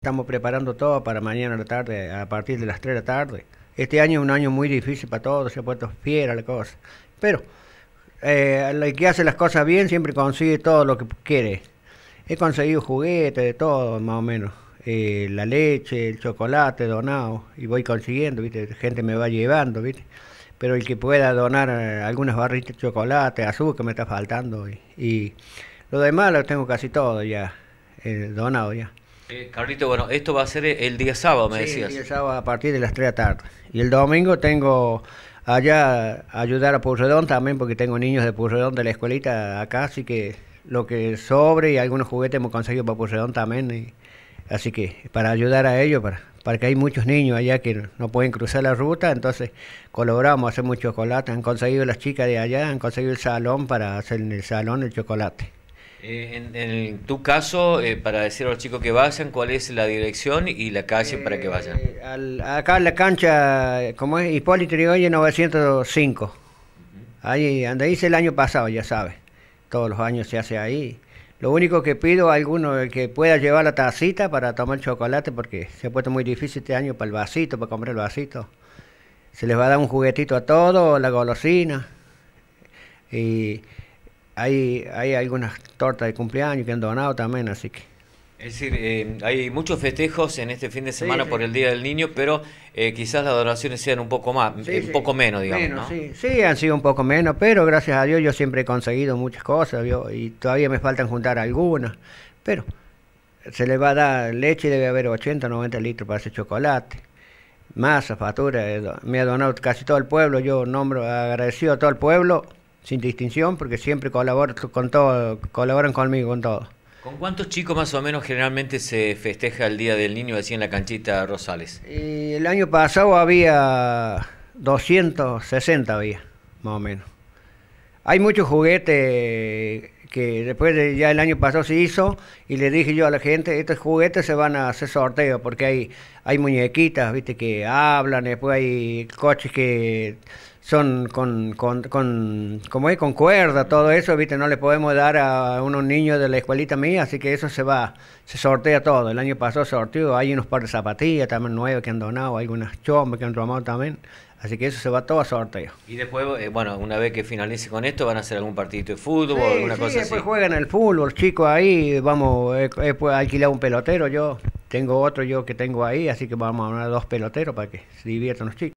Estamos preparando todo para mañana a la tarde, a partir de las 3 de la tarde. Este año es un año muy difícil para todos, se ha puesto fiera la cosa. Pero eh, el que hace las cosas bien siempre consigue todo lo que quiere. He conseguido juguetes, de todo más o menos. Eh, la leche, el chocolate donado, y voy consiguiendo, ¿viste? gente me va llevando, ¿viste? pero el que pueda donar eh, algunas barritas de chocolate, azúcar me está faltando, y, y lo demás lo tengo casi todo ya, eh, donado ya. Eh, Carlito, bueno, esto va a ser el día sábado, me sí, decías. El día sábado a partir de las 3 de la tarde. Y el domingo tengo allá ayudar a Purredón también, porque tengo niños de Purredón de la escuelita acá, así que lo que sobre y algunos juguetes hemos conseguido para Purredón también. así que para ayudar a ellos, para, para que hay muchos niños allá que no pueden cruzar la ruta, entonces colaboramos, mucho chocolate. Han conseguido las chicas de allá, han conseguido el salón para hacer en el salón el chocolate. Eh, en, tu caso, eh, para decir a los chicos que vayan, ¿cuál es la dirección y la calle para que vayan? Eh, acá en la cancha, como es Hipólito Yrigoyen 905. Ahí, donde hice el año pasado, ya sabes. Todos los años se hace ahí. Lo único que pido a alguno es que pueda llevar la tacita para tomar chocolate, porque se ha puesto muy difícil este año para el vasito, para comprar el vasito. Se les va a dar un juguetito a todos, la golosina. Y hay, algunas tortas de cumpleaños que han donado también, así que... Es decir, eh, hay muchos festejos en este fin de semana por el Día del Niño, pero eh, quizás las donaciones sean un poco más, un eh, poco menos, digamos, ¿no? sí. han sido un poco menos, pero gracias a Dios yo siempre he conseguido muchas cosas y todavía me faltan juntar algunas, pero se le va a dar leche, debe haber 80, 90 litros para ese chocolate, masa, factura, me ha donado casi todo el pueblo, yo nombro agradecido a todo el pueblo sin distinción, porque siempre colaboran con todo, colaboran conmigo con todo. ¿Con cuántos chicos más o menos generalmente se festeja el Día del Niño así en la canchita Rosales? el año pasado había 260 había, más o menos. Hay muchos juguetes que después ya el año pasado se hizo y le dije yo a la gente, estos juguetes se van a hacer sorteo porque hay, hay muñequitas, viste, que hablan, después hay coches que son con, con, como cuerda, todo eso, ¿viste? No le podemos dar a unos niños de la escuelita mía, así que eso se va, se sortea todo. El año pasado sorteó, hay unos par de zapatillas también nuevas que han donado, algunas chombas que han tomado también. Así que eso se va todo a sorteo. Y después, eh, bueno, una vez que finalice con esto, van a hacer algún partidito de fútbol alguna alguna sí, cosa así. Después juegan el fútbol, chicos, ahí vamos, después eh, eh, alquilé un pelotero yo, tengo otro yo que tengo ahí, así que vamos a dar dos peloteros para que se diviertan los chicos.